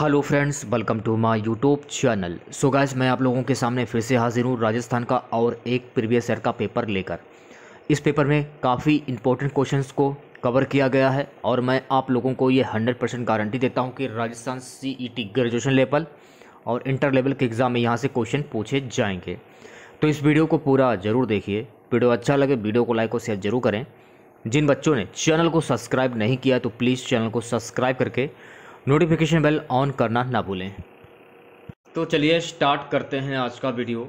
hello friends welcome to my YouTube channel so guys मैं आप लोगों के सामने फिर से हाजिर हूँ राजस्थान का और एक प्रीवियस ईयर का पेपर लेकर इस पेपर में काफ़ी इंपॉर्टेंट क्वेश्चंस को कवर किया गया है और मैं आप लोगों को ये 100 परसेंट गारंटी देता हूँ कि राजस्थान सीईटी ग्रेजुएशन लेवल और इंटर लेवल के एग्ज़ाम में यहाँ से क्वेश्चन पूछे जाएंगे तो इस वीडियो को पूरा ज़रूर देखिए वीडियो अच्छा लगे वीडियो को लाइक और शेयर जरूर करें जिन बच्चों ने चैनल को सब्सक्राइब नहीं किया तो प्लीज़ चैनल को सब्सक्राइब करके नोटिफिकेशन बेल ऑन करना ना भूलें तो चलिए स्टार्ट करते हैं आज का वीडियो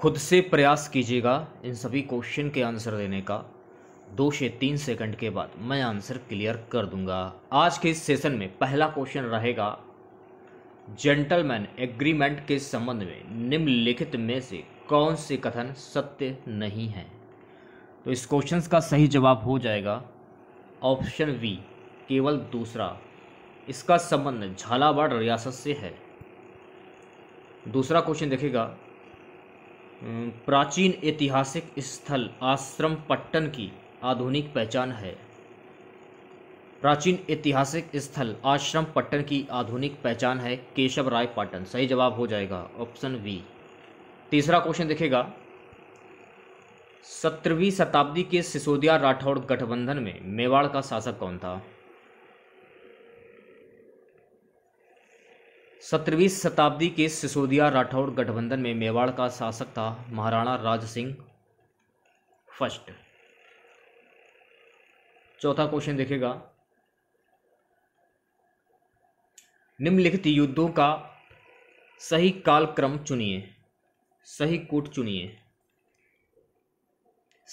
खुद से प्रयास कीजिएगा इन सभी क्वेश्चन के आंसर देने का दो से तीन सेकंड के बाद मैं आंसर क्लियर कर दूंगा आज के इस सेशन में पहला क्वेश्चन रहेगा जेंटलमैन एग्रीमेंट के संबंध में निम्नलिखित में से कौन से कथन सत्य नहीं है तो इस क्वेश्चन का सही जवाब हो जाएगा ऑप्शन वी केवल दूसरा इसका संबंध झालावाड़ रियासत से है दूसरा क्वेश्चन देखेगा प्राचीन ऐतिहासिक स्थल आश्रम पट्टन की आधुनिक पहचान है प्राचीन ऐतिहासिक स्थल आश्रम पट्टन की आधुनिक पहचान है केशव राय पाटन सही जवाब हो जाएगा ऑप्शन बी तीसरा क्वेश्चन देखेगा सत्रहवीं शताब्दी के सिसोदिया राठौड़ गठबंधन में मेवाड़ का शासक कौन था सत्रहवीं शताब्दी के सिसोदिया राठौड़ गठबंधन में मेवाड़ का शासक था महाराणा राज सिंह फर्स्ट चौथा क्वेश्चन देखेगा निम्नलिखित युद्धों का सही कालक्रम चुनिए सही कूट चुनिए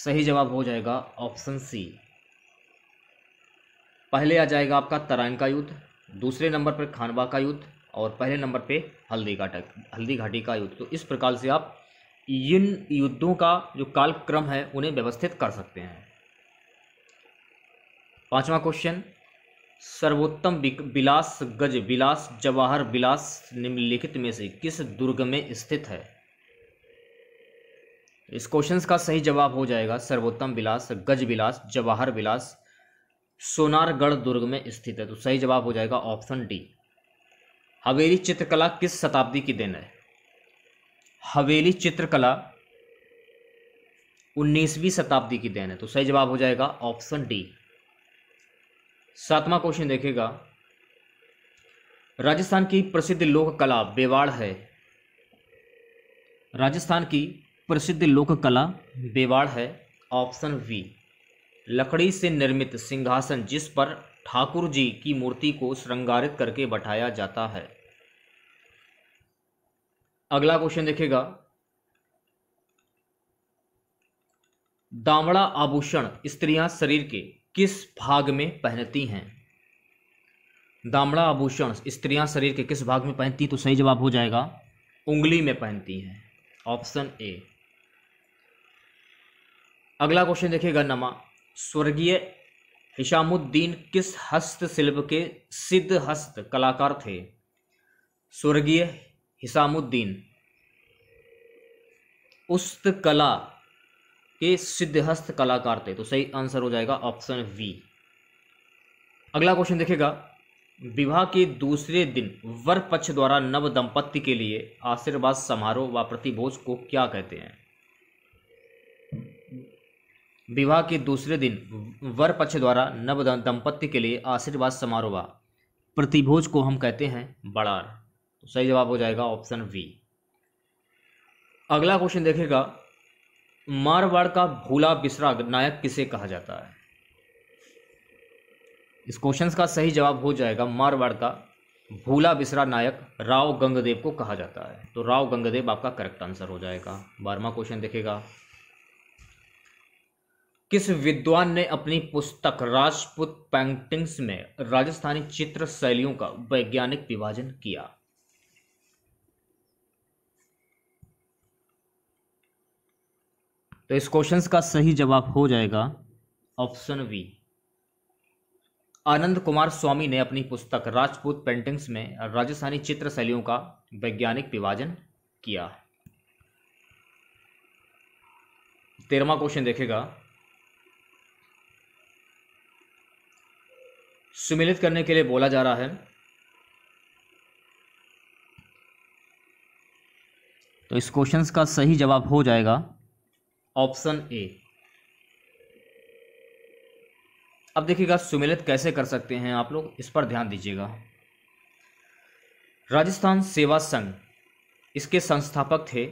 सही जवाब हो जाएगा ऑप्शन सी पहले आ जाएगा आपका तराइन का युद्ध दूसरे नंबर पर खानवा का युद्ध और पहले नंबर पे हल्दी घाटक हल्दी घाटी का युद्ध तो इस प्रकार से आप इन युद्धों का जो कालक्रम है उन्हें व्यवस्थित कर सकते हैं पांचवा क्वेश्चन सर्वोत्तम बिलास गज बिलास जवाहर बिलास निम्नलिखित में से किस दुर्ग में स्थित है इस क्वेश्चन का सही जवाब हो जाएगा सर्वोत्तम बिलास गज बिलास जवाहर बिलास सोनारगढ़ दुर्ग में स्थित है तो सही जवाब हो जाएगा ऑप्शन डी हवेली चित्रकला किस शताब्दी की देन है हवेली चित्रकला 19वीं शताब्दी की देन है तो सही जवाब हो जाएगा ऑप्शन डी सातवां क्वेश्चन देखेगा राजस्थान की प्रसिद्ध लोक कला बेवाड़ है राजस्थान की प्रसिद्ध लोक कला बेवाड़ है ऑप्शन वी लकड़ी से निर्मित सिंहासन जिस पर ठाकुर जी की मूर्ति को श्रृंगारित करके बैठाया जाता है अगला क्वेश्चन देखेगा दामड़ा आभूषण स्त्रियां शरीर के किस भाग में पहनती हैं दामड़ा आभूषण स्त्रियां शरीर के किस भाग में पहनती तो सही जवाब हो जाएगा उंगली में पहनती हैं ऑप्शन ए अगला क्वेश्चन देखिएगा नमा स्वर्गीय हिशामुद्दीन किस हस्तशिल्प के सिद्ध हस्त कलाकार थे स्वर्गीय हिसामुद्दीन उस्त कला के हस्त कलाकार थे तो सही आंसर हो जाएगा ऑप्शन वी अगला क्वेश्चन देखेगा विवाह के दूसरे दिन वर पक्ष द्वारा नव दंपत्ति के लिए आशीर्वाद समारोह व प्रतिभोज को क्या कहते हैं विवाह के दूसरे दिन वर पक्ष द्वारा नव दंपत्ति के लिए आशीर्वाद समारोह प्रतिभोज को हम कहते हैं बड़ार तो सही जवाब हो जाएगा ऑप्शन वी अगला क्वेश्चन देखेगा मारवाड़ का भूला बिसरा नायक किसे कहा जाता है इस क्वेश्चन का सही जवाब हो जाएगा मारवाड़ का भूला बिसरा नायक राव गंगदेव को कहा जाता है तो राव गंगदेव आपका करेक्ट आंसर हो जाएगा बारहवा क्वेश्चन देखेगा किस विद्वान ने अपनी पुस्तक राजपूत पेंटिंग्स में राजस्थानी चित्र शैलियों का वैज्ञानिक विभाजन किया तो इस क्वेश्चन का सही जवाब हो जाएगा option B Anand Coomaraswamy ने अपनी पुस्तक राजपूत पेंटिंग्स में राजस्थानी चित्र शैलियों का वैज्ञानिक विभाजन किया तेरवा क्वेश्चन देखेगा सुमिलित करने के लिए बोला जा रहा है तो इस क्वेश्चन का सही जवाब हो जाएगा ऑप्शन ए अब देखिएगा सुमिलित कैसे कर सकते हैं आप लोग इस पर ध्यान दीजिएगा राजस्थान सेवा संघ इसके संस्थापक थे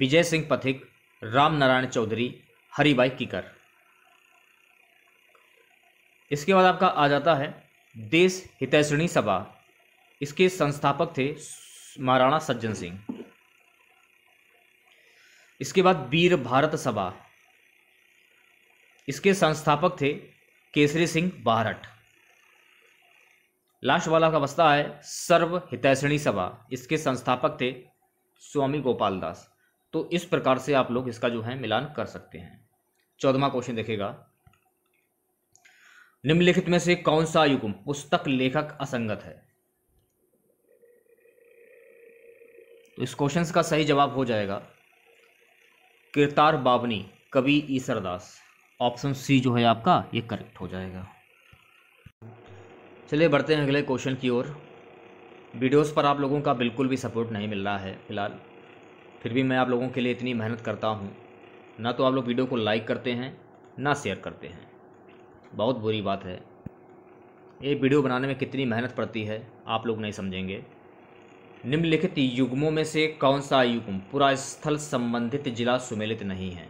विजय सिंह पथिक राम नारायण चौधरी हरिभाई किकर इसके बाद आपका आ जाता है देश हितैषणी सभा इसके संस्थापक थे महाराणा सज्जन सिंह इसके बाद वीर भारत सभा इसके संस्थापक थे केसरी सिंह बारट लास्ट वाला का बस्ता है सर्व हितैषणी सभा इसके संस्थापक थे स्वामी गोपाल दास तो इस प्रकार से आप लोग इसका जो है मिलान कर सकते हैं चौदवा क्वेश्चन देखेगा निम्नलिखित में से कौन सा युगम पुस्तक लेखक असंगत है तो इस क्वेश्चन का सही जवाब हो जाएगा किरतार बाबनी कवि ईसरदास ऑप्शन सी जो है आपका ये करेक्ट हो जाएगा चलिए बढ़ते हैं अगले क्वेश्चन की ओर वीडियोस पर आप लोगों का बिल्कुल भी सपोर्ट नहीं मिल रहा है फिलहाल फिर भी मैं आप लोगों के लिए इतनी मेहनत करता हूँ ना तो आप लोग वीडियो को लाइक करते हैं ना शेयर करते हैं बहुत बुरी बात है ये वीडियो बनाने में कितनी मेहनत पड़ती है आप लोग नहीं समझेंगे निम्नलिखित युग्मों में से कौन सा युग्म पूरा स्थल संबंधित जिला सुमेलित नहीं है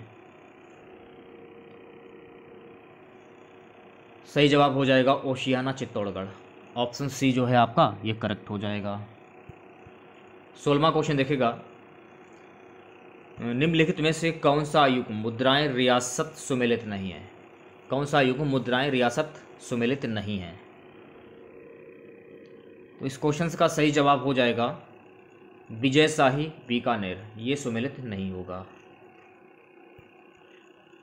सही जवाब हो जाएगा ओशियाना चित्तौड़गढ़ ऑप्शन सी जो है आपका ये करेक्ट हो जाएगा सोलवा क्वेश्चन देखेगा निम्नलिखित में से कौन सा युग्म मुद्राएं रियासत सुमेलित नहीं है कौन सा युग्म मुद्राएं रियासत सुमिलित नहीं हैं तो इस क्वेश्चन का सही जवाब हो जाएगा विजय शाही बीकानेर ये सुमिलित नहीं होगा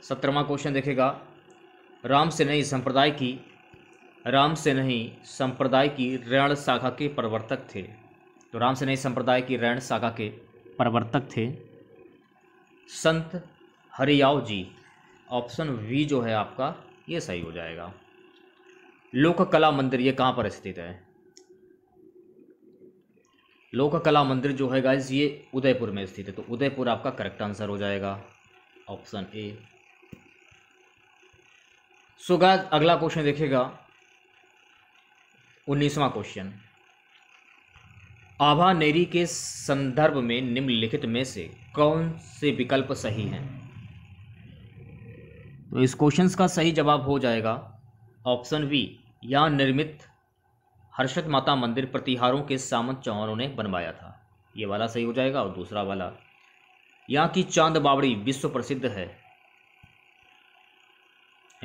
सत्रहवा क्वेश्चन देखेगा राम से नहीं संप्रदाय की राम से नहीं संप्रदाय की ऋण शाखा के प्रवर्तक थे तो राम से नहीं संप्रदाय की रैण शाखा के प्रवर्तक थे संत हरियाव जी ऑप्शन वी जो है आपका ये सही हो जाएगा लोक कला मंदिर ये कहाँ पर स्थित है लोक कला मंदिर जो है गाइज ये उदयपुर में स्थित है तो उदयपुर आपका करेक्ट आंसर हो जाएगा ऑप्शन ए सो गाइज अगला क्वेश्चन देखेगा उन्नीसवां क्वेश्चन आभा नेरी के संदर्भ में निम्नलिखित में से कौन से विकल्प सही हैं तो इस क्वेश्चन का सही जवाब हो जाएगा ऑप्शन बी यहाँ निर्मित हर्षद माता मंदिर प्रतिहारों के सामंत चौहानों ने बनवाया था ये वाला सही हो जाएगा और दूसरा वाला यहाँ की चांद बावड़ी विश्व प्रसिद्ध है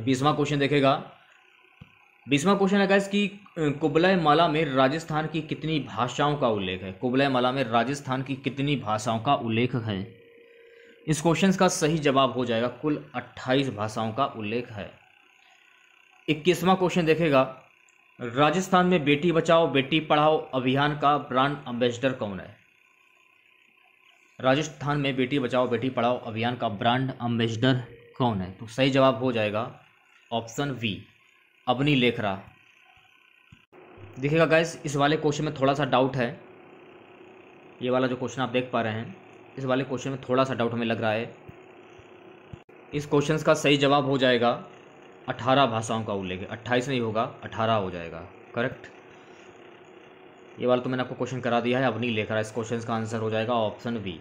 बीसवा क्वेश्चन देखेगा बीसवा क्वेश्चन है इसकी कि कुबलय माला में राजस्थान की कितनी भाषाओं का उल्लेख है कुबलय माला में राजस्थान की कितनी भाषाओं का उल्लेख है इस क्वेश्चन का सही जवाब हो जाएगा कुल 28 भाषाओं का उल्लेख है इक्कीसवां क्वेश्चन देखेगा राजस्थान में बेटी बचाओ बेटी पढ़ाओ अभियान का ब्रांड अम्बेसडर कौन है राजस्थान में बेटी बचाओ बेटी पढ़ाओ अभियान का ब्रांड अम्बेसडर कौन है तो सही जवाब हो जाएगा ऑप्शन वी अबनी लेखरा देखिएगा गैस इस वाले क्वेश्चन में थोड़ा सा डाउट है ये वाला जो क्वेश्चन आप देख पा रहे हैं इस वाले क्वेश्चन में थोड़ा सा डाउट हमें लग रहा है इस क्वेश्चन का सही जवाब हो जाएगा अठारह भाषाओं का उल्लेख अट्ठाईस नहीं होगा अठारह हो जाएगा करेक्ट ये वाला तो मैंने आपको क्वेश्चन करा दिया है अब नहीं लिख रहा इस क्वेश्चन का आंसर हो जाएगा ऑप्शन बी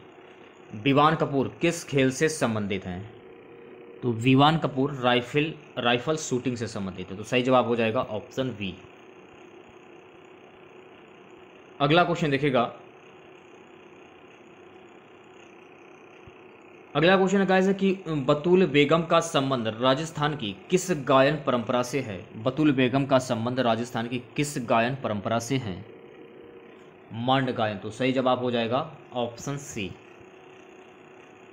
विवान कपूर किस खेल से संबंधित हैं तो Vivaan Kapoor rifle rifle shooting से संबंधित है तो सही जवाब हो जाएगा ऑप्शन बी अगला क्वेश्चन देखेगा अगला क्वेश्चन है गाइस कि बतूल बेगम का संबंध राजस्थान की किस गायन परंपरा से है बतूल बेगम का संबंध राजस्थान की किस गायन परंपरा से है मांड गायन तो सही जवाब हो जाएगा option C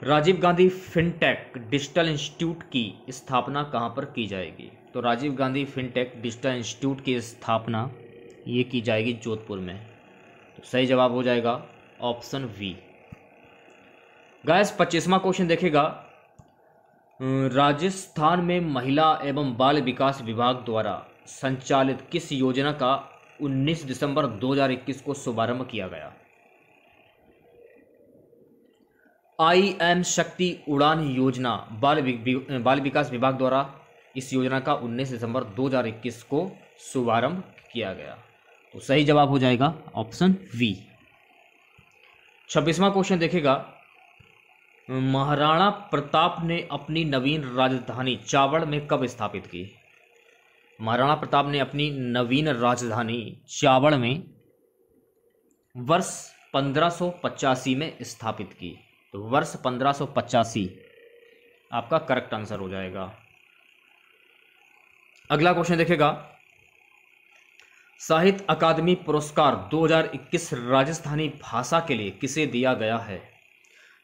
Rajiv Gandhi fintech digital institute की स्थापना कहाँ पर की जाएगी तो Rajiv Gandhi fintech digital institute की स्थापना ये की जाएगी जोधपुर में तो सही जवाब हो जाएगा ऑप्शन वी गायस पच्चीसवा क्वेश्चन देखेगा राजस्थान में महिला एवं बाल विकास विभाग द्वारा संचालित किस योजना का 19 दिसंबर 2021 को शुभारंभ किया गया आई एम शक्ति उड़ान योजना बाल बाल विकास विभाग द्वारा इस योजना का 19 दिसंबर 2021 को शुभारंभ किया गया तो सही जवाब हो जाएगा ऑप्शन वी छब्बीसवा क्वेश्चन देखेगा महाराणा प्रताप ने अपनी नवीन राजधानी चावड़ में कब स्थापित की महाराणा प्रताप ने अपनी नवीन राजधानी चावड़ में वर्ष पंद्रह में स्थापित की तो वर्ष पंद्रह आपका करेक्ट आंसर हो जाएगा अगला क्वेश्चन देखेगा साहित्य अकादमी पुरस्कार 2021 राजस्थानी भाषा के लिए किसे दिया गया है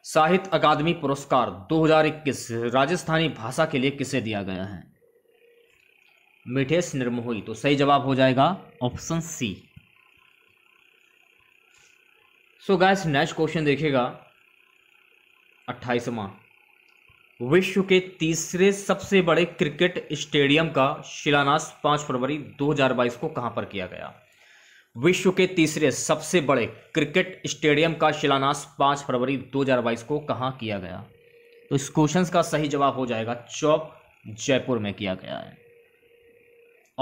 साहित्य अकादमी पुरस्कार 2021 राजस्थानी भाषा के लिए किसे दिया गया है मिठेश निर्मोही तो सही जवाब हो जाएगा option C so guys next question देखेगा अट्ठाईसवा विश्व के तीसरे सबसे बड़े क्रिकेट स्टेडियम का शिलान्यास 5 फरवरी 2022 को कहां पर किया गया विश्व के तीसरे सबसे बड़े क्रिकेट स्टेडियम का शिलान्यास 5 फरवरी 2022 को कहाँ किया गया तो इस क्वेश्चन का सही जवाब हो जाएगा चौक जयपुर में किया गया है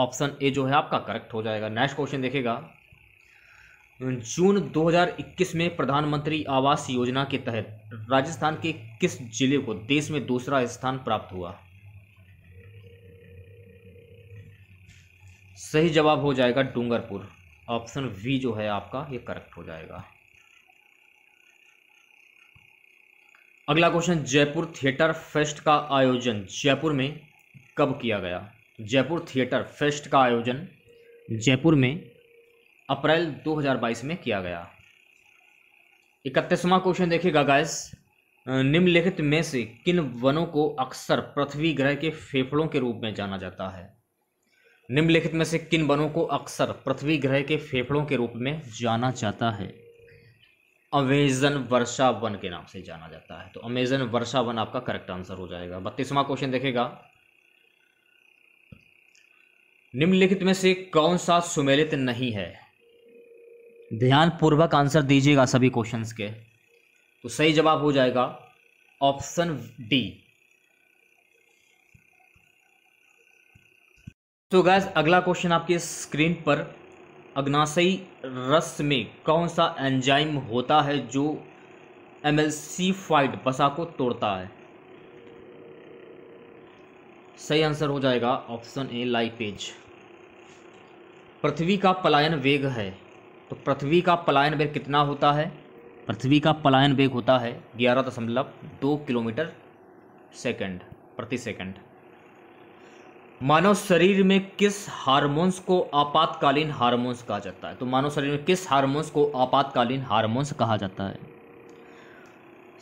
ऑप्शन ए जो है आपका करेक्ट हो जाएगा नेक्स्ट क्वेश्चन देखेगा जून 2021 में प्रधानमंत्री आवास योजना के तहत राजस्थान के किस जिले को देश में दूसरा स्थान प्राप्त हुआ सही जवाब हो जाएगा डूंगरपुर ऑप्शन वी जो है आपका ये करेक्ट हो जाएगा अगला क्वेश्चन जयपुर थिएटर फेस्ट का आयोजन जयपुर में कब किया गया जयपुर थिएटर फेस्ट का आयोजन जयपुर में अप्रैल 2022 में किया गया इकतीसवां क्वेश्चन देखिएगा गायस निम्नलिखित में से किन वनों को अक्सर पृथ्वी ग्रह के फेफड़ों के रूप में जाना जाता है निम्नलिखित में से किन वनों को अक्सर पृथ्वी ग्रह के फेफड़ों के रूप में जाना जाता है अमेजन वर्षा वन के नाम से जाना जाता है तो अमेजन वर्षा वन आपका करेक्ट आंसर हो जाएगा बत्तीसवां क्वेश्चन देखेगा निम्नलिखित में से कौन सा सुमेलित नहीं है ध्यान पूर्वक आंसर दीजिएगा सभी क्वेश्चंस के तो सही जवाब हो जाएगा ऑप्शन डी सो तो गैस अगला क्वेश्चन आपके स्क्रीन पर अग्नाशयी रस में कौन सा एंजाइम होता है जो एम फाइड पसा को तोड़ता है सही आंसर हो जाएगा ऑप्शन ए लाइपेज पृथ्वी का पलायन वेग है तो पृथ्वी का पलायन वेग कितना होता है पृथ्वी का पलायन वेग होता है ग्यारह दशमलव दो किलोमीटर सेकंड प्रति सेकंड मानव शरीर में किस हार्मोन्स को आपातकालीन हार्मोन्स कहा जाता है तो मानव शरीर में किस हार्मोन्स को आपातकालीन हार्मोन्स कहा जाता है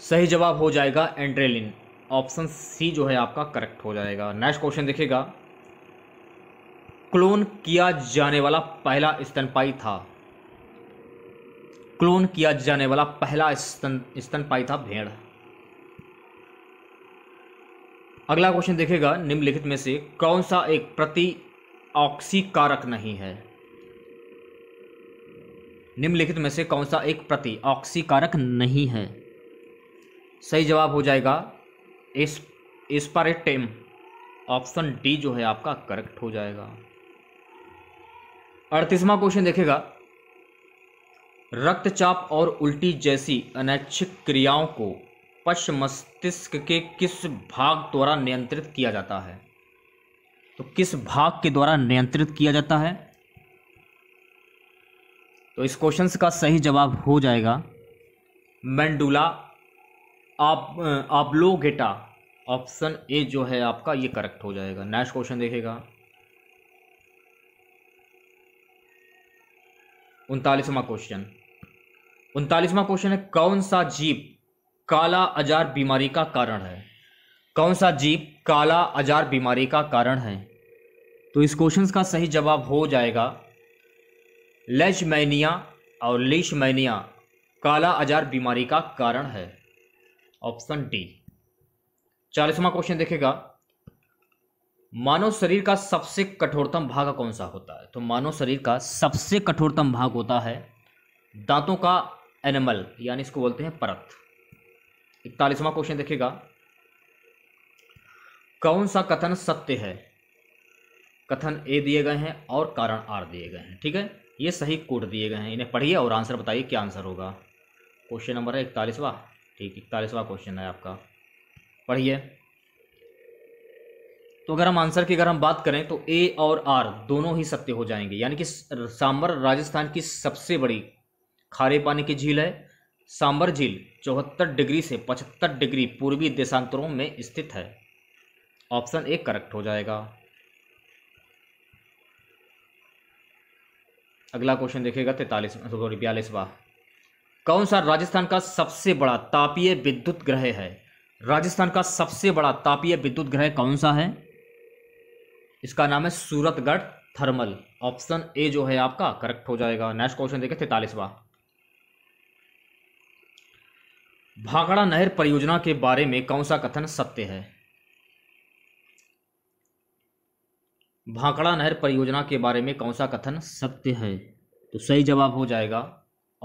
सही जवाब हो जाएगा एंड्रेलिन ऑप्शन सी जो है आपका करेक्ट हो जाएगा नेक्स्ट क्वेश्चन देखिएगा क्लोन किया जाने वाला पहला स्तनपाई था क्लोन किया जाने वाला पहला स्तन स्तनपाई था भेड़ अगला क्वेश्चन देखेगा निम्नलिखित में से कौन सा एक प्रति ऑक्सी कारक नहीं है निम्नलिखित में से कौन सा एक प्रति ऑक्सी कारक नहीं है सही जवाब हो जाएगा पर टेम ऑप्शन डी जो है आपका करेक्ट हो जाएगा अड़तीसवा क्वेश्चन देखेगा रक्तचाप और उल्टी जैसी अनैच्छिक क्रियाओं को पश्च मस्तिष्क के किस भाग द्वारा नियंत्रित किया जाता है तो किस भाग के द्वारा नियंत्रित किया जाता है तो इस क्वेश्चन का सही जवाब हो जाएगा मेंडुला आप आपलोगेटा ऑप्शन ए जो है आपका ये करेक्ट हो जाएगा नेक्स्ट क्वेश्चन देखेगा उनतालीसवा क्वेश्चन उनतालीसवा क्वेश्चन है कौन सा जीव काला अजार बीमारी का कारण है कौन सा जीप काला अजार बीमारी का कारण है तो इस क्वेश्चन का सही जवाब हो जाएगा लेशमैनिया और लिशमैनिया काला अजार बीमारी का कारण है ऑप्शन डी चालीसवा क्वेश्चन देखेगा मानव शरीर का सबसे कठोरतम भाग कौन सा होता है तो मानव शरीर का सबसे कठोरतम भाग होता है दांतों का एनिमल यानी इसको बोलते हैं परत इकतालीसवां क्वेश्चन देखिएगा कौन सा कथन सत्य है कथन ए दिए गए हैं और कारण आर दिए गए हैं ठीक है ये सही कोट दिए गए हैं इन्हें पढ़िए और आंसर बताइए क्या आंसर होगा क्वेश्चन नंबर है इकतालीसवा ठीक इकतालीसवा क्वेश्चन है आपका पढ़िए तो अगर हम आंसर की अगर हम बात करें तो ए और आर दोनों ही सत्य हो जाएंगे यानी कि सांबर राजस्थान की सबसे बड़ी खारे पानी की झील है सांबर झील चौहत्तर डिग्री से पचहत्तर डिग्री पूर्वी देशांतरों में स्थित है ऑप्शन ए करेक्ट हो जाएगा अगला क्वेश्चन देखिएगा तैतालीस सॉरी बयालीसवा कौन सा राजस्थान का सबसे बड़ा तापीय विद्युत ग्रह है राजस्थान का सबसे बड़ा तापीय विद्युत ग्रह कौन सा है इसका नाम है सूरतगढ़ थर्मल ऑप्शन ए जो है आपका करेक्ट हो जाएगा नेक्स्ट क्वेश्चन देखिए तैतालीसवा भागड़ा नहर परियोजना के बारे में कौन सा कथन सत्य है भाकड़ा नहर परियोजना के बारे में कौन सा कथन सत्य है तो सही जवाब हो जाएगा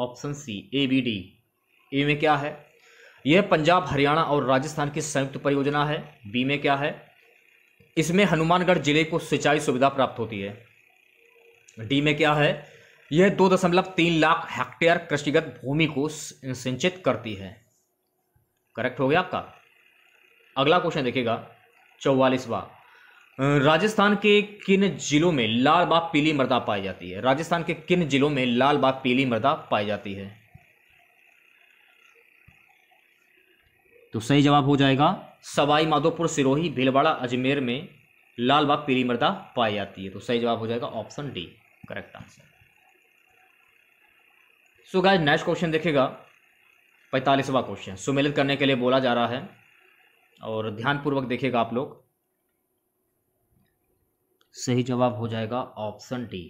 option C A B D A में क्या है यह पंजाब हरियाणा और राजस्थान की संयुक्त परियोजना है बी में क्या है इसमें हनुमानगढ़ जिले को सिंचाई सुविधा प्राप्त होती है डी में क्या है यह दो दशमलव तीन लाख हेक्टेयर कृषिगत भूमि को सिंचित करती है करेक्ट हो गया आपका अगला क्वेश्चन देखिएगा चौवालीसवा राजस्थान के किन जिलों में लाल बाग पीली मृदा पाई जाती है राजस्थान के किन जिलों में लाल बाग पीली मृदा पाई जाती है तो सही जवाब हो जाएगा सवाई माधोपुर सिरोही भीलवाड़ा अजमेर में लाल बाग पीली मृदा पाई जाती है तो सही जवाब हो जाएगा option D correct answer so guys next question देखेगा पैंतालीसवा क्वेश्चन सुमेलित करने के लिए बोला जा रहा है और ध्यानपूर्वक देखिएगा आप लोग सही जवाब हो जाएगा ऑप्शन डी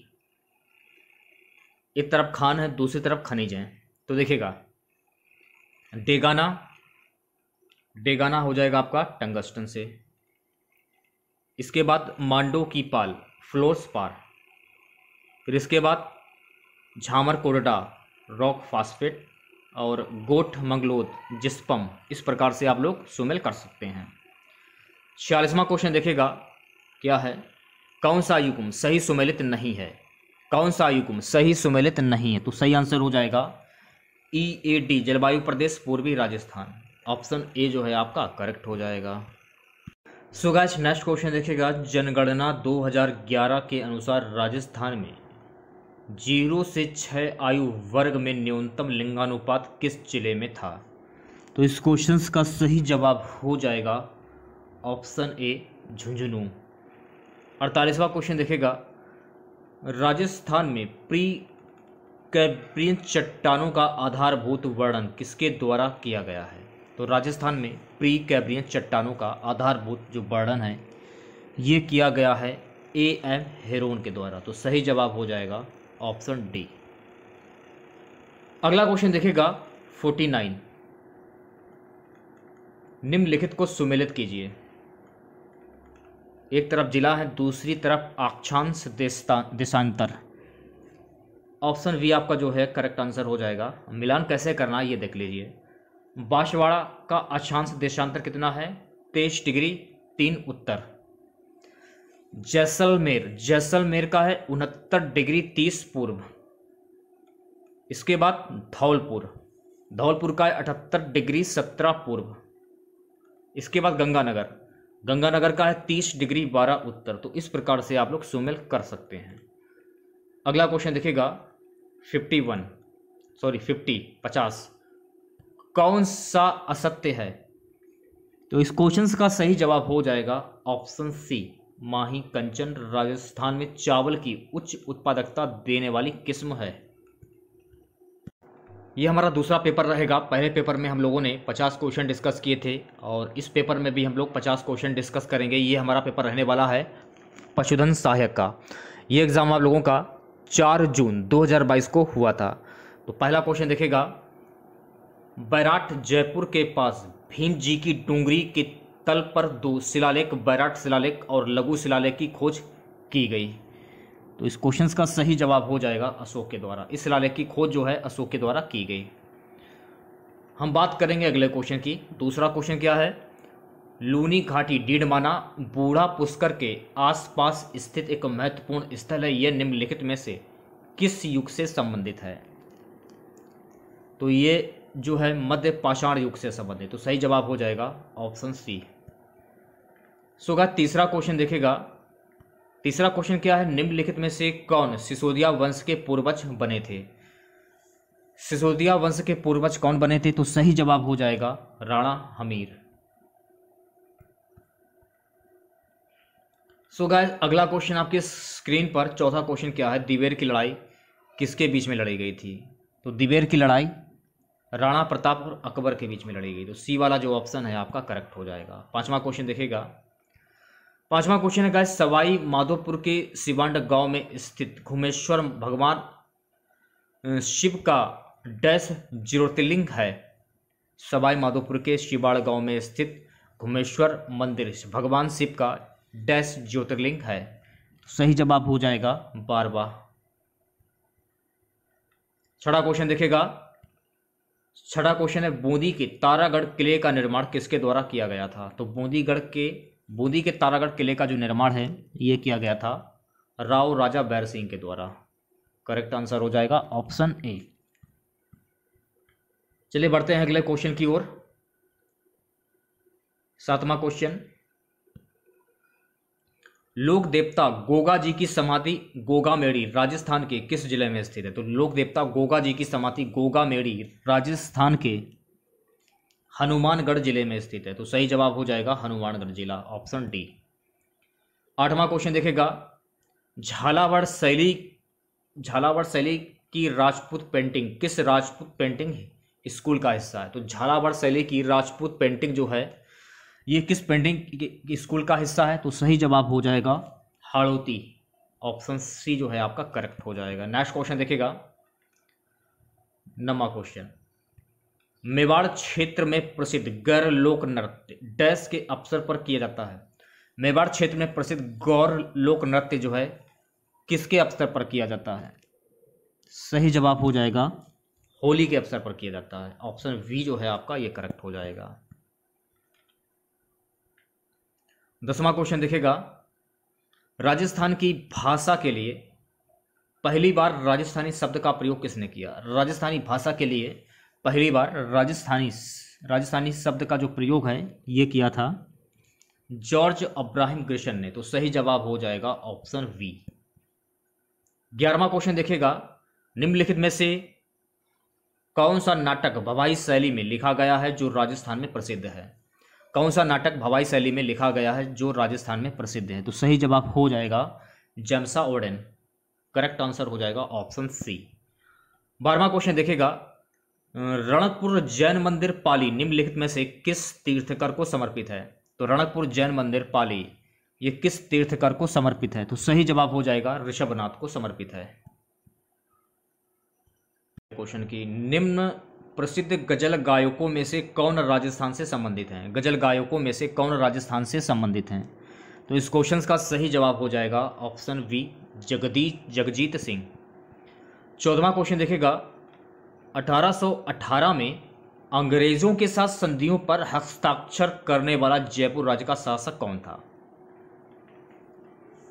एक तरफ खान है दूसरी तरफ खनिज है तो देखिएगा डेगाना डेगाना हो जाएगा आपका टंगस्टन से इसके बाद मांडो की पाल फ्लोर्स पार फिर इसके बाद झामर कोरडा रॉक फास्फेट और गोट मंगलोत जिस्पम इस प्रकार से आप लोग सुमेल कर सकते हैं छियालीसवा क्वेश्चन देखेगा क्या है कौन सा युकुम सही सुमेलित नहीं है कौन सा युग्म सही सुमेलित नहीं है तो सही आंसर हो जाएगा ई ए डी जलवायु प्रदेश पूर्वी राजस्थान ऑप्शन ए जो है आपका करेक्ट हो जाएगा सो नेक्स्ट क्वेश्चन देखेगा जनगणना 2011 के अनुसार राजस्थान में जीरो से छः आयु वर्ग में न्यूनतम लिंगानुपात किस जिले में था तो इस क्वेश्चन का सही जवाब हो जाएगा ऑप्शन ए झुंझुनू अड़तालीसवा क्वेश्चन देखेगा राजस्थान में प्री कैब्रियन चट्टानों का आधारभूत वर्णन किसके द्वारा किया गया है तो राजस्थान में प्री कैब्रियन चट्टानों का आधारभूत जो वर्णन है ये किया गया है ए एम हेरोन के द्वारा तो सही जवाब हो जाएगा ऑप्शन डी अगला क्वेश्चन देखेगा फोर्टी नाइन निम्नलिखित को सुमेलित कीजिए एक तरफ जिला है दूसरी तरफ अक्षांश देशांतर ऑप्शन वी आपका जो है करेक्ट आंसर हो जाएगा मिलान कैसे करना ये देख लीजिए बांसवाड़ा का अक्षांश देशांतर कितना है तेईस डिग्री तीन उत्तर जैसलमेर जैसलमेर का है उनहत्तर डिग्री तीस पूर्व इसके बाद धौलपुर धौलपुर का है अठहत्तर डिग्री सत्रह पूर्व इसके बाद गंगानगर गंगानगर का है तीस डिग्री बारह उत्तर तो इस प्रकार से आप लोग सुमेल कर सकते हैं अगला क्वेश्चन देखिएगा फिफ्टी वन सॉरी फिफ्टी पचास कौन सा असत्य है तो इस क्वेश्चन का सही जवाब हो जाएगा ऑप्शन सी माही कंचन राजस्थान में चावल की उच्च उत्पादकता देने वाली किस्म है ये हमारा दूसरा पेपर रहेगा पहले पेपर में हम लोगों ने 50 क्वेश्चन डिस्कस किए थे और इस पेपर में भी हम लोग 50 क्वेश्चन डिस्कस करेंगे ये हमारा पेपर रहने वाला है पशुधन सहायक का ये एग्ज़ाम आप लोगों का 4 जून 2022 को हुआ था तो पहला क्वेश्चन देखेगा बैराट जयपुर के पास भीम जी की डूंगरी के तल पर दो शिलालेख बैराट शिलालेख और लघु शिलालेख की खोज की गई तो इस क्वेश्चन का सही जवाब हो जाएगा अशोक के द्वारा इस शिलालेख की खोज जो है अशोक के द्वारा की गई हम बात करेंगे अगले क्वेश्चन की दूसरा क्वेश्चन क्या है लूनी घाटी डीडमाना बूढ़ा पुष्कर के आसपास स्थित एक महत्वपूर्ण स्थल है यह निम्नलिखित में से किस युग से संबंधित है तो ये जो है मध्य पाषाण युग से संबंधित तो सही जवाब हो जाएगा ऑप्शन सी सो तीसरा क्वेश्चन देखेगा तीसरा क्वेश्चन क्या है निम्नलिखित में से कौन सिसोदिया वंश के पूर्वज बने थे सिसोदिया वंश के पूर्वज कौन बने थे तो सही जवाब हो जाएगा Rana Hamir so so guys अगला क्वेश्चन आपके स्क्रीन पर चौथा क्वेश्चन क्या है दिवेर की लड़ाई किसके बीच में लड़ी गई थी तो दिवेर की लड़ाई राणा प्रताप और अकबर के बीच में लड़ी गई तो सी वाला जो ऑप्शन है आपका करेक्ट हो जाएगा पांचवा क्वेश्चन देखेगा पांचवा क्वेश्चन है गाइस सवाई माधोपुर के सिवांड गांव में स्थित घुमेश्वर भगवान शिव का डैश ज्योतिर्लिंग है सवाई माधोपुर के शिवाड़ गांव में स्थित घुमेश्वर मंदिर भगवान शिव का डैश ज्योतिर्लिंग है सही जवाब हो जाएगा बार बार छठा क्वेश्चन देखेगा छठा क्वेश्चन है बूंदी के तारागढ़ किले का निर्माण किसके द्वारा किया गया था तो बूंदीगढ़ के बूंदी के तारागढ़ किले का जो निर्माण है ये किया गया था राव राजा बैर सिंह के द्वारा करेक्ट आंसर हो जाएगा ऑप्शन ए चलिए बढ़ते हैं अगले क्वेश्चन की ओर सातवां क्वेश्चन लोक देवता गोगा जी की समाधि गोगा मेड़ी राजस्थान के किस जिले में स्थित है तो लोक देवता गोगा जी की समाधि गोगा मेड़ी राजस्थान के हनुमानगढ़ जिले में स्थित है तो सही जवाब हो जाएगा हनुमानगढ़ जिला ऑप्शन डी आठवां क्वेश्चन देखेगा झालावाड़ शैली झालावाड़ शैली की राजपूत पेंटिंग किस राजपूत पेंटिंग स्कूल का हिस्सा है तो झालावाड़ शैली की राजपूत पेंटिंग जो है ये किस पेंटिंग स्कूल का हिस्सा है तो सही जवाब हो जाएगा हाड़ोती ऑप्शन सी जो है आपका करेक्ट हो जाएगा नेक्स्ट क्वेश्चन देखेगा नवा क्वेश्चन मेवाड़ क्षेत्र में प्रसिद्ध गैर लोक नृत्य डैश के अवसर पर किया जाता है मेवाड़ क्षेत्र में प्रसिद्ध गौर लोक नृत्य जो है किसके अवसर पर किया जाता है सही जवाब हो जाएगा होली के अवसर पर किया जाता है ऑप्शन वी जो है आपका ये करेक्ट हो जाएगा दसवां क्वेश्चन देखेगा राजस्थान की भाषा के लिए पहली बार राजस्थानी शब्द का प्रयोग किसने किया राजस्थानी भाषा के लिए पहली बार राजस्थानी राजस्थानी शब्द का जो प्रयोग है ये किया था जॉर्ज अब्राहिम कृष्ण ने तो सही जवाब हो जाएगा ऑप्शन वी ग्यारहवा क्वेश्चन देखेगा निम्नलिखित में से कौन सा नाटक भवाई शैली में लिखा गया है जो राजस्थान में प्रसिद्ध है कौन सा नाटक भवाई शैली में लिखा गया है जो राजस्थान में प्रसिद्ध है तो सही जवाब हो जाएगा जमसा ओडन करेक्ट आंसर हो जाएगा ऑप्शन सी बारहवा क्वेश्चन देखेगा रणकपुर जैन मंदिर पाली निम्नलिखित में से किस तीर्थकर को समर्पित है तो रणकपुर जैन मंदिर पाली ये किस तीर्थकर को समर्पित है तो सही जवाब हो जाएगा ऋषभनाथ को समर्पित है क्वेश्चन की निम्न प्रसिद्ध गजल गायकों में से कौन राजस्थान से संबंधित हैं गजल गायकों में से कौन राजस्थान से संबंधित हैं तो इस क्वेश्चन का सही जवाब हो जाएगा ऑप्शन वी जगदीश जगजीत सिंह चौदवा क्वेश्चन देखेगा 1818 में अंग्रेज़ों के साथ संधियों पर हस्ताक्षर करने वाला जयपुर राज्य का शासक कौन था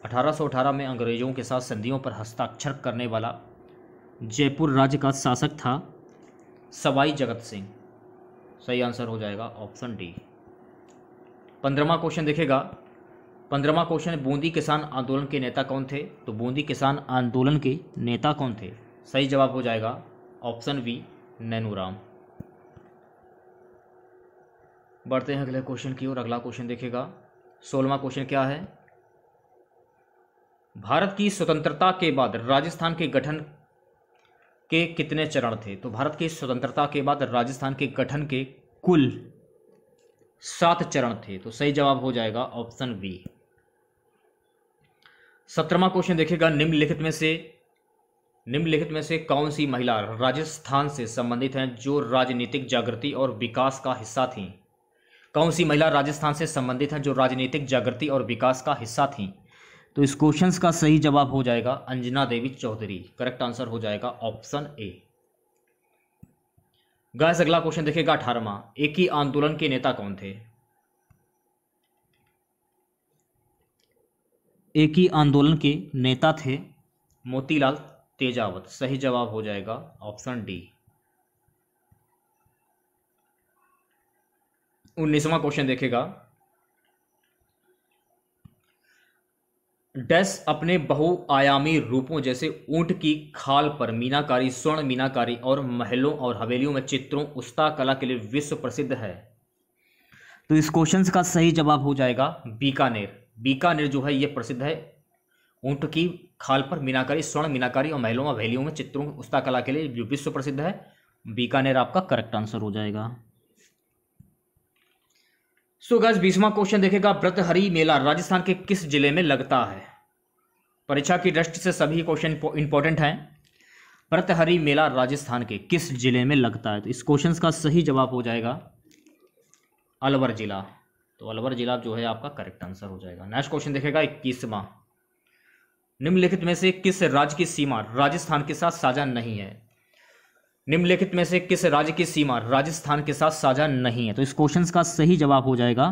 1818 में अंग्रेज़ों के साथ संधियों पर हस्ताक्षर करने वाला जयपुर राज्य का शासक था सवाई जगत सिंह सही आंसर हो जाएगा ऑप्शन डी पंद्रमा क्वेश्चन देखेगा पंद्रहवा क्वेश्चन है बूंदी किसान आंदोलन के नेता कौन थे तो बूंदी किसान आंदोलन के नेता कौन थे सही जवाब हो जाएगा ऑप्शन बी नैनूराम बढ़ते हैं अगले क्वेश्चन की ओर अगला क्वेश्चन देखेगा सोलवा क्वेश्चन क्या है भारत की स्वतंत्रता के बाद राजस्थान के गठन के कितने चरण थे तो भारत की स्वतंत्रता के बाद राजस्थान के गठन के कुल सात चरण थे तो सही जवाब हो जाएगा ऑप्शन बी सत्रहवा क्वेश्चन देखिएगा निम्नलिखित में से निम्नलिखित में से कौन सी महिला राजस्थान से संबंधित हैं जो राजनीतिक जागृति और विकास का हिस्सा थीं कौन सी महिला राजस्थान से संबंधित हैं जो राजनीतिक जागृति और विकास का हिस्सा थीं तो इस क्वेश्चन का सही जवाब हो जाएगा अंजना देवी चौधरी करेक्ट आंसर हो जाएगा ऑप्शन ए गैस अगला क्वेश्चन देखेगा अठारवा एक ही आंदोलन के नेता कौन थे एक ही आंदोलन के नेता थे मोतीलाल तेजावत सही जवाब हो जाएगा ऑप्शन डी उन्नीसवा क्वेश्चन देखेगा डैश अपने बहुआयामी रूपों जैसे ऊंट की खाल पर मीनाकारी स्वर्ण मीनाकारी और महलों और हवेलियों में चित्रों उस्ता कला के लिए विश्व प्रसिद्ध है तो इस क्वेश्चन का सही जवाब हो जाएगा बीकानेर बीकानेर जो है यह प्रसिद्ध है ऊंट की खाल पर मीनाकारी स्वर्ण मीनाकारी और महलों वैलियों में चित्रों की उस्ता कला के लिए विश्व प्रसिद्ध है बीकानेर आपका करेक्ट आंसर हो जाएगा सो गैस बीसवा क्वेश्चन देखेगा व्रतहरी मेला राजस्थान के किस जिले में लगता है परीक्षा की दृष्टि से सभी क्वेश्चन इंपॉर्टेंट हैं व्रतहरी मेला राजस्थान के किस जिले में लगता है तो इस क्वेश्चन का सही जवाब हो जाएगा अलवर जिला तो अलवर जिला जो है आपका करेक्ट आंसर हो जाएगा नेक्स्ट क्वेश्चन देखेगा इक्कीसवां निम्नलिखित में से किस राज्य की सीमा राजस्थान के साथ साझा नहीं है निम्नलिखित में से किस राज्य की सीमा राजस्थान के साथ साझा नहीं है तो इस क्वेश्चन का सही जवाब हो जाएगा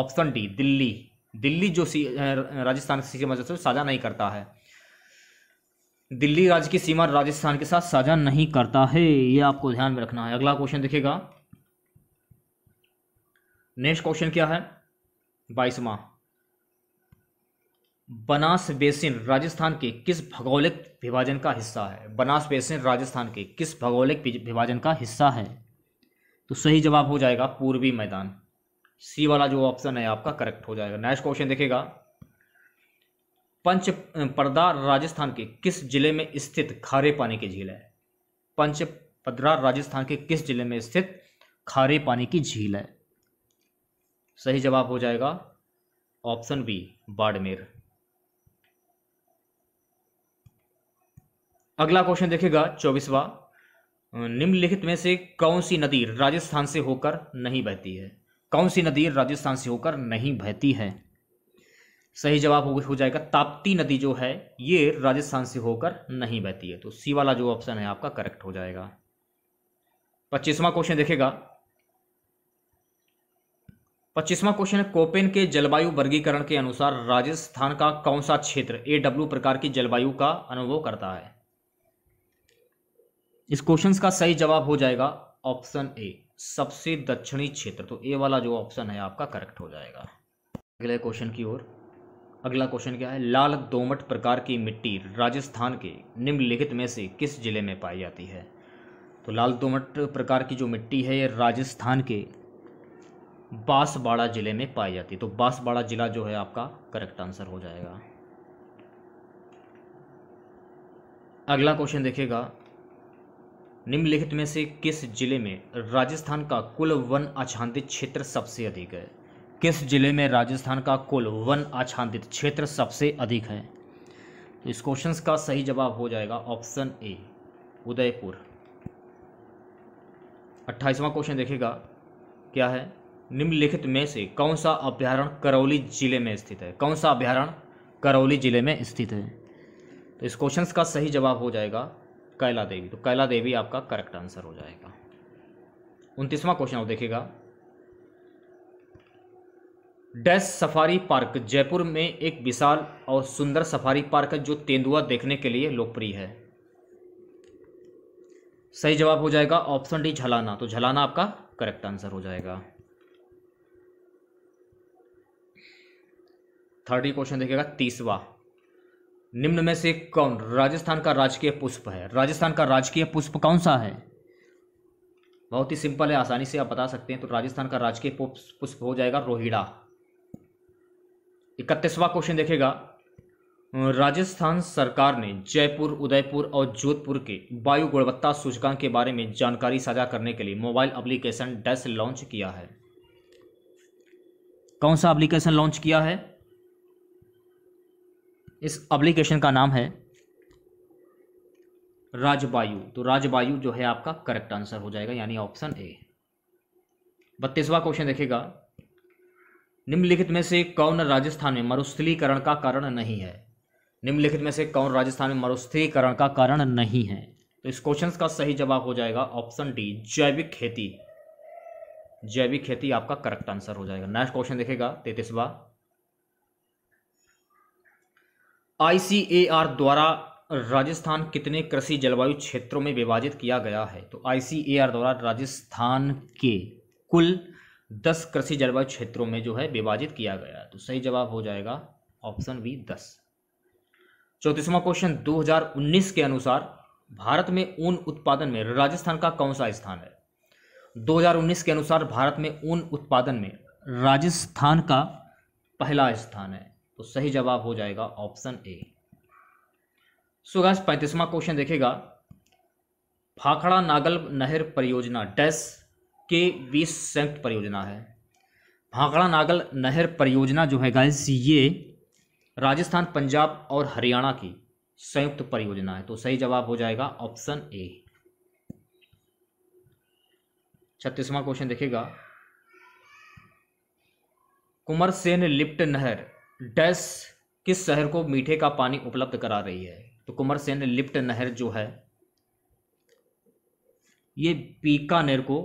ऑप्शन डी दिल्ली दिल्ली जो राजस्थान की सीमा से साझा नहीं करता है दिल्ली राज्य की सीमा राजस्थान के साथ साझा नहीं करता है ये आपको ध्यान में रखना है अगला क्वेश्चन देखिएगा नेक्स्ट क्वेश्चन क्या है बाईसवा बनास बेसिन राजस्थान के किस भौगोलिक विभाजन का हिस्सा है बनास बेसिन राजस्थान के किस भौगोलिक विभाजन का हिस्सा है तो सही जवाब हो जाएगा पूर्वी मैदान सी वाला जो ऑप्शन है आपका करेक्ट हो जाएगा नेक्स्ट क्वेश्चन देखेगा पंच राजस्थान के किस जिले में स्थित खारे पानी की झील है पंच राजस्थान के किस जिले में स्थित खारे पानी की झील है सही जवाब हो जाएगा ऑप्शन बी बाड़मेर अगला क्वेश्चन देखेगा चौबीसवा निम्नलिखित में से कौन सी नदी राजस्थान से होकर नहीं बहती है कौन सी नदी राजस्थान से होकर नहीं बहती है सही जवाब हो जाएगा ताप्ती नदी जो है ये राजस्थान से होकर नहीं बहती है तो सी वाला जो ऑप्शन है आपका करेक्ट हो जाएगा पच्चीसवा क्वेश्चन देखेगा पच्चीसवा क्वेश्चन है कोपेन के जलवायु वर्गीकरण के अनुसार राजस्थान का कौन सा क्षेत्र ए डब्ल्यू प्रकार की जलवायु का अनुभव करता है इस क्वेश्चन का सही जवाब हो जाएगा ऑप्शन ए सबसे दक्षिणी क्षेत्र तो ए वाला जो ऑप्शन है आपका करेक्ट हो जाएगा अगले क्वेश्चन की ओर अगला क्वेश्चन क्या है लाल दोमट प्रकार की मिट्टी राजस्थान के निम्नलिखित में से किस जिले में पाई जाती है तो लाल दोमट प्रकार की जो मिट्टी है ये राजस्थान के बांसवाड़ा जिले में पाई जाती है तो बांसवाड़ा जिला जो है आपका करेक्ट आंसर हो जाएगा अगला क्वेश्चन देखिएगा निम्नलिखित में से किस जिले में राजस्थान का कुल वन आच्छादित क्षेत्र सबसे अधिक है किस जिले में राजस्थान का कुल वन आच्छादित क्षेत्र सबसे अधिक है तो इस क्वेश्चन का सही जवाब हो जाएगा ऑप्शन ए उदयपुर अट्ठाईसवां क्वेश्चन देखेगा क्या है निम्नलिखित में से कौन सा अभ्यारण करौली जिले में स्थित है कौन सा अभ्यारण्य करौली जिले में स्थित है तो इस क्वेश्चन का सही जवाब हो जाएगा कैला देवी तो कैला देवी आपका करेक्ट आंसर हो जाएगा उनतीसवा क्वेश्चन देखेगा देखिएगा सफारी पार्क जयपुर में एक विशाल और सुंदर सफारी पार्क है जो तेंदुआ देखने के लिए लोकप्रिय है सही जवाब हो जाएगा ऑप्शन डी झलाना तो झलाना आपका करेक्ट आंसर हो जाएगा थर्ड क्वेश्चन देखिएगा तीसवा निम्न में से कौन राजस्थान का राजकीय पुष्प है राजस्थान का राजकीय पुष्प कौन सा है बहुत ही सिंपल है आसानी से आप बता सकते हैं तो राजस्थान का राजकीय पुष्प हो जाएगा रोहिड़ा इकतीसवा क्वेश्चन देखेगा राजस्थान सरकार ने जयपुर उदयपुर और जोधपुर के वायु गुणवत्ता सूचकांक के बारे में जानकारी साझा करने के लिए मोबाइल एप्लीकेशन डैश लॉन्च किया है कौन सा एप्लीकेशन लॉन्च किया है इस अप्लीकेशन का नाम है राजवायु तो राजवायु जो है आपका करेक्ट आंसर हो जाएगा यानी ऑप्शन ए बत्तीसवा क्वेश्चन देखेगा निम्नलिखित में से कौन राजस्थान में मरुस्थलीकरण का कारण नहीं है निम्नलिखित में से कौन राजस्थान में मरुस्थलीकरण का कारण नहीं है तो इस क्वेश्चन का सही जवाब हो जाएगा ऑप्शन डी जैविक खेती जैविक खेती आपका करेक्ट आंसर हो जाएगा नेक्स्ट क्वेश्चन देखेगा तैतीसवा आईसीएआर द्वारा राजस्थान कितने कृषि जलवायु क्षेत्रों में विभाजित किया गया है तो आईसीएआर द्वारा राजस्थान के कुल दस कृषि जलवायु क्षेत्रों में जो है विभाजित किया गया तो सही जवाब हो जाएगा ऑप्शन बी दस चौतीसवा क्वेश्चन 2019 के अनुसार भारत में ऊन उत्पादन में राजस्थान का कौन सा स्थान है 2019 के अनुसार भारत में ऊन उत्पादन में राजस्थान का पहला स्थान है तो सही जवाब हो जाएगा ऑप्शन ए सो पैंतीसवा क्वेश्चन देखेगा भाखड़ा नागल नहर परियोजना डैश के बीस संयुक्त परियोजना है भाखड़ा नागल नहर परियोजना जो है गैस ये राजस्थान पंजाब और हरियाणा की संयुक्त परियोजना है तो सही जवाब हो जाएगा ऑप्शन ए छत्तीसवां क्वेश्चन देखेगा कुंवर सेन लिप्ट नहर डस किस शहर को मीठे का पानी उपलब्ध करा रही है तो कुंवर सेन लिप्ट नहर जो है ये बीकानेर को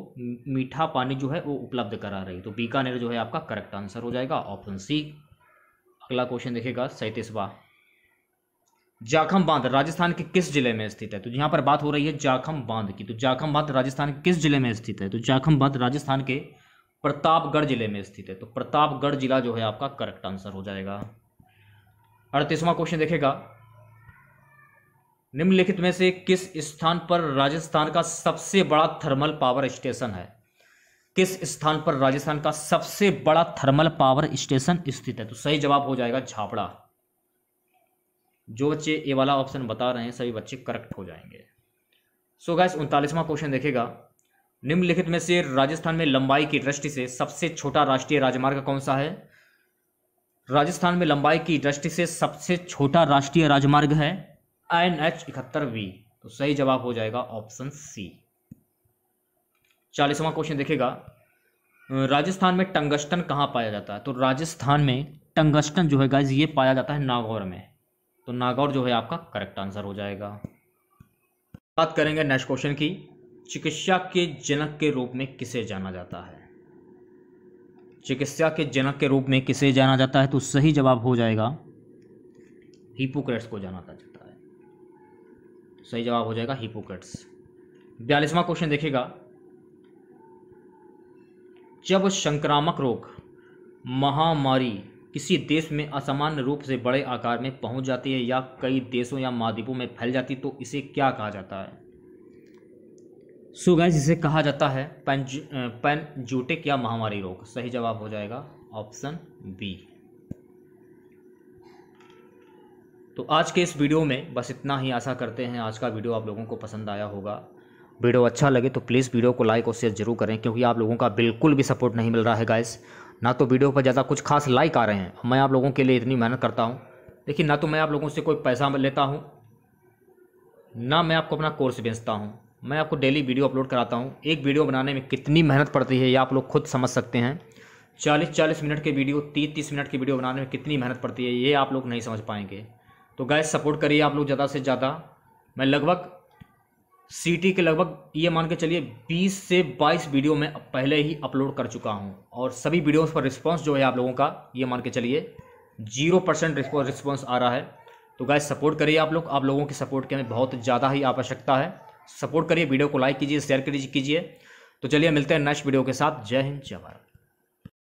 मीठा पानी जो है वो उपलब्ध करा रही है तो बीकानेर जो है आपका करेक्ट आंसर हो जाएगा ऑप्शन सी अगला क्वेश्चन देखेगा सैतीसवा जाखम बांध राजस्थान के किस जिले में स्थित है तो यहां पर बात हो रही है जाखम बांध की तो जाखम बांध राजस्थान के किस जिले में स्थित है तो जाखम बांध राजस्थान के प्रतापगढ़ जिले में स्थित है तो प्रतापगढ़ जिला जो है आपका करेक्ट आंसर हो जाएगा अड़तीसवां क्वेश्चन देखेगा निम्नलिखित में से किस स्थान पर राजस्थान का सबसे बड़ा थर्मल पावर स्टेशन है किस स्थान पर राजस्थान का सबसे बड़ा थर्मल पावर स्टेशन स्थित है तो सही जवाब हो जाएगा झापड़ा जो बच्चे ये वाला ऑप्शन बता रहे हैं सभी बच्चे करेक्ट हो जाएंगे सो गैस उनतालीसवां क्वेश्चन देखेगा निम्नलिखित में से राजस्थान में लंबाई की दृष्टि से सबसे छोटा राष्ट्रीय राजमार्ग कौन सा है राजस्थान में लंबाई की दृष्टि से सबसे छोटा राष्ट्रीय राजमार्ग है एन एच इकहत्तर वी तो सही जवाब हो जाएगा ऑप्शन सी चालीसवां क्वेश्चन देखेगा राजस्थान में टंगस्टन कहाँ पाया जाता है तो राजस्थान में टंगस्टन जो है गाइज ये पाया जाता है नागौर में तो नागौर जो है आपका करेक्ट आंसर हो जाएगा बात करेंगे नेक्स्ट क्वेश्चन की चिकित्सा के जनक के रूप में किसे जाना जाता है चिकित्सा के जनक के रूप में किसे जाना जाता है तो सही जवाब हो जाएगा हिपोक्रेट्स को जाना जाता है सही जवाब हो जाएगा हिपोक्रेट्स बयालीसवा क्वेश्चन देखेगा जब संक्रामक रोग महामारी किसी देश में असामान्य रूप से बड़े आकार में पहुंच जाती है या कई देशों या महाद्वीपों में फैल जाती तो इसे क्या कहा जाता है सो गैस जिसे कहा जाता है पेन जूटिक या महामारी रोग सही जवाब हो जाएगा ऑप्शन बी तो आज के इस वीडियो में बस इतना ही आशा करते हैं आज का वीडियो आप लोगों को पसंद आया होगा वीडियो अच्छा लगे तो प्लीज़ वीडियो को लाइक और शेयर जरूर करें क्योंकि आप लोगों का बिल्कुल भी सपोर्ट नहीं मिल रहा है गाइस ना तो वीडियो पर ज़्यादा कुछ खास लाइक आ रहे हैं मैं आप लोगों के लिए इतनी मेहनत करता हूँ देखिए ना तो मैं आप लोगों से कोई पैसा लेता हूँ ना मैं आपको अपना कोर्स बेचता हूँ मैं आपको डेली वीडियो अपलोड कराता हूँ एक वीडियो बनाने में कितनी मेहनत पड़ती है ये आप लोग खुद समझ सकते हैं चालीस चालीस मिनट के वीडियो तीस तीस मिनट की वीडियो बनाने में कितनी मेहनत पड़ती है ये आप लोग नहीं समझ पाएंगे तो गैस सपोर्ट करिए आप लोग ज़्यादा से ज़्यादा मैं लगभग सी के लगभग ये मान के चलिए 20 से 22 वीडियो में पहले ही अपलोड कर चुका हूँ और सभी वीडियोस पर रिस्पांस जो है आप लोगों का ये मान के चलिए जीरो परसेंट रिस्पॉन्स आ रहा है तो गाय सपोर्ट करिए आप लोग आप लोगों की सपोर्ट की हमें बहुत ज़्यादा ही आवश्यकता है सपोर्ट करिए वीडियो को लाइक कीजिए शेयर कीजिए तो चलिए मिलते हैं नेक्स्ट वीडियो के साथ जय हिंद जय भारत